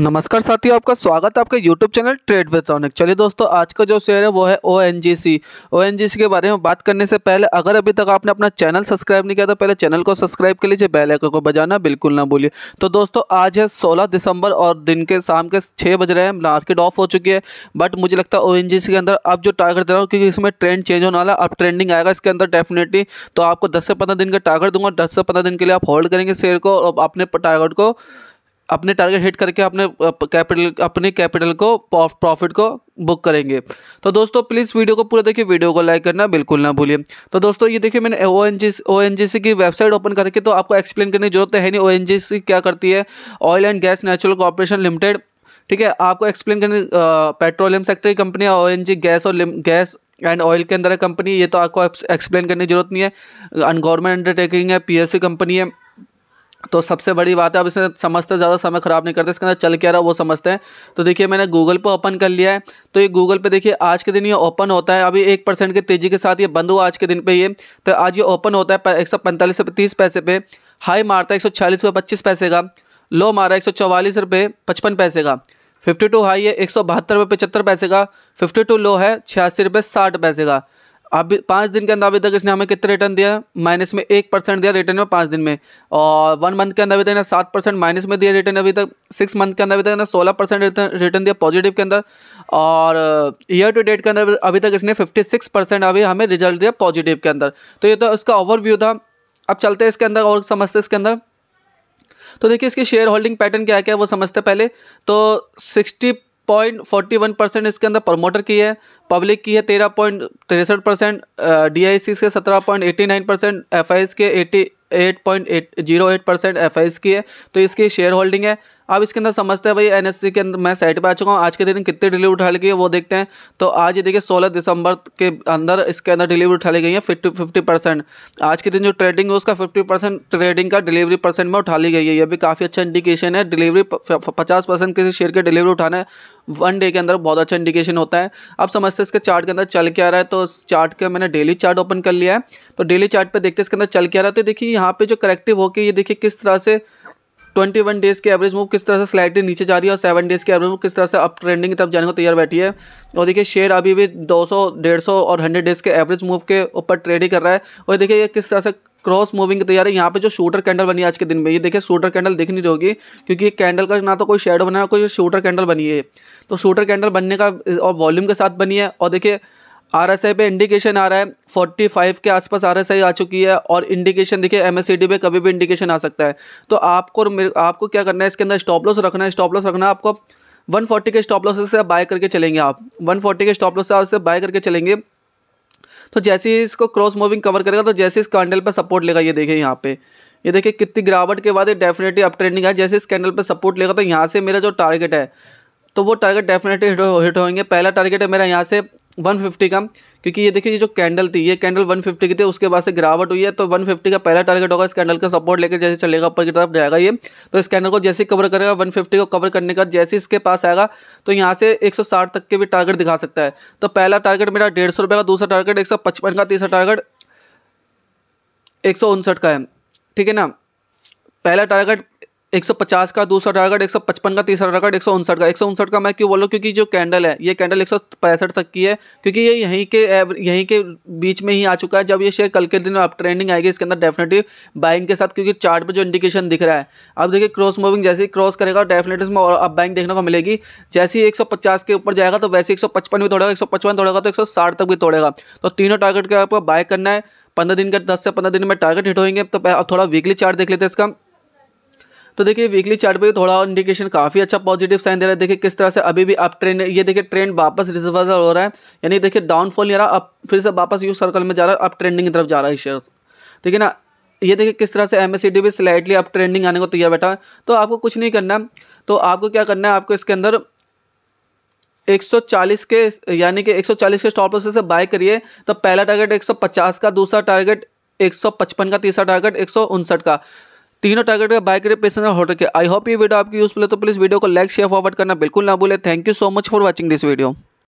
नमस्कार साथियों आपका स्वागत है आपके YouTube चैनल ट्रेड वेट्रॉनिक चलिए दोस्तों आज का जो शेयर है वो है ओ एन जी सी ओ एन जी सी के बारे में बात करने से पहले अगर अभी तक आपने अपना चैनल सब्सक्राइब नहीं किया तो पहले चैनल को सब्सक्राइब कर लीजिए बेल आइकन को बजाना बिल्कुल ना भूलिए तो दोस्तों आज है 16 दिसंबर और दिन के शाम के छः बज रहे हैं मार्केट ऑफ हो चुकी है बट मुझे लगता है ओ एन जी सी के अंदर अब जो टारगेट दे रहा हूँ क्योंकि इसमें ट्रेंड चेंज होने वाला अब ट्रेंडिंग आएगा इसके अंदर डेफिनेटली तो आपको दस से पंद्रह दिन का टारगेट दूंगा दस से पंद्रह दिन के लिए आप होल्ड करेंगे शेयर को और अपने टारगेट को अपने टारगेट हिट करके अपने कैपिटल अपने कैपिटल को प्रॉफिट को बुक करेंगे तो दोस्तों प्लीज़ वीडियो को पूरा देखिए वीडियो को लाइक करना बिल्कुल ना भूलिए तो दोस्तों ये देखिए मैंने ओ एन जी ओ एन जी सी की वेबसाइट ओपन करके तो आपको एक्सप्लेन करने की जरूरत है नहीं ओ एन जी सी क्या करती है oil and gas natural corporation limited ठीक है आपको एक्सप्लेन करने पेट्रोलियम सेक्टर की company O N G gas और गैस एंड ऑयल के अंदर है कंपनी ये तो आपको एक्सप्लेन करने की जरूरत नहीं है अन गवर्नमेंट अंडरटेकिंग है पी एस सी कंपनी है तो सबसे बड़ी बात है अब इसे समझते हैं ज़्यादा समय ख़राब नहीं करते इसके अंदर चल क्या रहा वो समझते हैं तो देखिए मैंने गूगल पे ओपन कर लिया है तो ये गूगल पे देखिए आज के दिन ये ओपन होता है अभी एक परसेंट की तेज़ी के साथ ये बंद हुआ आज के दिन पे ये तो आज ये ओपन होता है एक सौ पैंतालीस से तीस पैसे पे हाई मारता है एक सौ छियालीस रुपये पच्चीस पैसे का लो मारा एक सौ चौवालीस रुपये पचपन पैसे का फिफ्टी टू हाई है एक सौ बहत्तर रुपये पचहत्तर पैसे का फिफ्टी टू लो है छियासी रुपये साठ पैसे का अब पाँच दिन के अंदर अभी तक इसने हमें कितने रिटर्न दिया माइनस में एक परसेंट दिया रिटर्न में पाँच दिन में और वन मंथ के अंदर अभी तक ना सात परसेंट माइनस में दिया रिटर्न अभी तक सिक्स मंथ के अंदर अभी तक ना सोलह परसेंट रिटर्न दिया पॉजिटिव के अंदर और ईयर टू डेट के अंदर अभी तक इसने फिफ्टी सिक्स परसेंट अभी हमें रिजल्ट दिया पॉजिटिव के अंदर तो ये तो उसका ओवरव्यू था अब चलते हैं इसके अंदर और समझते हैं इसके अंदर तो देखिए इसकी शेयर होल्डिंग पैटर्न क्या क्या है वो समझते पहले तो sixty point forty one percent इसके अंदर प्रमोटर की है पब्लिक की है तेरह पॉइंट तिरसठ परसेंट डी आई सी के सत्रह point eighty nine percent F I S के eighty eight point eight zero eight percent F I S की है तो इसकी शेयर होल्डिंग है अब इसके अंदर समझते हैं भाई एन एस सी के अंदर मैं साइट पर आ चुका हूँ आज के दिन कितनी डिलीवरी उठा ली गई है वो देखते हैं तो आज ये देखिए सोलह दिसंबर के अंदर इसके अंदर डिलीवरी उठा ली गई है फिफ्टी फिफ्टी परसेंट आज के दिन जो ट्रेडिंग है उसका फिफ्टी परसेंट ट्रेडिंग का डिलीवरी परसेंट में उठा ली गई है ये भी काफ़ी अच्छा इंडिकेशन है डिलीवरी पचास परसेंट किसी शेयर की डिलीवरी उठाना वन डे के अंदर बहुत अच्छा इंडिकेशन होता है अब समझते हैं इसके चार्ट के अंदर चल के आ रहा है तो चार्ट का मैंने डेली चार्ट ओपन कर लिया है तो डेली चार्ट पर देखते हैं इसके अंदर चल के आ रहा है तो देखिए यहाँ पर जो करेक्टिव होकर ये देखिए किस तरह से ट्वेंटी वन डेज़ के एवरेज मूव किस तरह से स्लाइडली नीचे जा रही है और सेवन डेज़ के एवरेज मूव किस तरह से अप ट्रेंडिंग की तरफ जाने को तैयार बैठी है और देखिए शेयर अभी भी 200, 150 और 100 डेज़ के एवरेज मूव के ऊपर ट्रेड ही कर रहा है और देखिए ये किस तरह से क्रॉस मूविंग की तैयारी यहाँ पे जो शूटर कैंडल बनी है आज के दिन में ये देखिए शूटर कैंडल दिख नहीं होगी क्योंकि ये कैंडल का ना तो कोई शेडो बना ना कोई शूटर कैंडल बनी है तो शूटर कैंडल बनने का और वॉल्यूम के साथ बनी है और देखिए आर एस आई पे इंडिकेशन आ रहा है फोर्टी फाइव के आसपास आर एस आई आ चुकी है और इंडिकेशन देखिए एम एस सी डी पे कभी भी इंडिकेशन आ सकता है तो आपको आपको क्या करना है इसके अंदर स्टॉप लॉस रखना है स्टॉप लॉस रखना है आपको 140 के स्टॉप लॉस से बाय करके चलेंगे आप 140 के स्टॉप लॉस से आप बाय करके चलेंगे तो जैसे ही इसको क्रॉस मूविंग कवर करेगा तो जैसे इस कैंडल पर सपोर्ट लेगा ये देखें यहाँ पे ये देखिए कितनी गिरावट के बाद ये डेफिनेटली अप ट्रेंडिंग है जैसे इस कैंडल पर सपोर्ट लेगा तो यहाँ से मेरा जो टारगेट है तो वो टारगेट डेफिनेटली हिट होंगे पहला टारगेट है मेरा यहाँ से 150 का क्योंकि ये देखिए ये जो कैंडल थी ये कैंडल 150 की थी उसके बाद से गिरावट हुई है तो 150 का पहला टारगेट होगा इस कैंडल का सपोर्ट लेकर जैसे चलेगा ऊपर की तरफ जाएगा ये तो इस कैंडल को जैसे कवर करेगा 150 को कवर करने का जैसे इसके पास आएगा तो यहाँ से 160 तक के भी टारगेट दिखा सकता है तो पहला टारगेट मेरा डेढ़ का दूसरा टारगेट एक का तीसरा टारगेट एक का है ठीक है ना पहला टारगेट एक सौ पचास का दूसरा टारगेट एक, एक सौ पचपन का तीसरा टारगेट एक सौ उनसठ का एक सौ उनसठ का मैं क्यों बोलूँ क्योंकि जो कैंडल है ये कैंडल एक सौ पैंसठ तक की है क्योंकि ये यहीं के यहीं के बीच में ही आ चुका है जब ये शेयर कल के दिन आप ट्रेंडिंग आएगी इसके अंदर डेफिनेटली बाइंग के साथ क्योंकि चार्ट पर जो इंडिकेशन दिख रहा है अब देखिए क्रॉस मूविंग जैसे ही क्रॉस करेगा डेफिनेटली इसमें अब बाइंग देखने को मिलेगी जैसे ही एक सौ पचास के ऊपर जाएगा तो वैसे एक सौ पचपन भी तोड़ेगा एक सौ पचपन तोड़ेगा तो एक सौ साठ तक भी तोड़ेगा तो तीनों टारगेट का आपको बाय करना है पंद्रह दिन का दस से पंद्रह दिन में टारगेट हिट होंगे तो अब थोड़ा वीकली चार्ट देख लेते हैं इसका तो देखिए वीकली चार्ट पे थोड़ा इंडिकेशन काफ़ी अच्छा पॉजिटिव साइन दे रहा है देखिए किस तरह से अभी भी अप ट्रेंड ये देखिए ट्रेंड वापस रिवर्सल हो रहा है यानी देखिए डाउनफॉल नहीं रहा अब फिर से वापस यू सर्कल में जा रहा है अब ट्रेंडिंग की तरफ जा रहा है शेयर ठीक है ना ये देखिए किस तरह से एम एस भी स्लाइटली अप ट्रेंडिंग आने को तैयार बैठा है तो आपको कुछ नहीं करना तो आपको क्या करना है आपको इसके अंदर 140 के यानी कि 140 के स्टॉप से बाय करिए तो पहला टारगेट 150 का दूसरा टारगेट 155 का तीसरा टारगेट एक का तीनों टारगेट का बाइक पेशन होटल के आई होप ये वीडियो आपकी यूजफुल है तो प्लीज़ वीडियो को लाइक शेयर फॉरवर्ड करना बिल्कुल ना भूले thank you so much for watching this video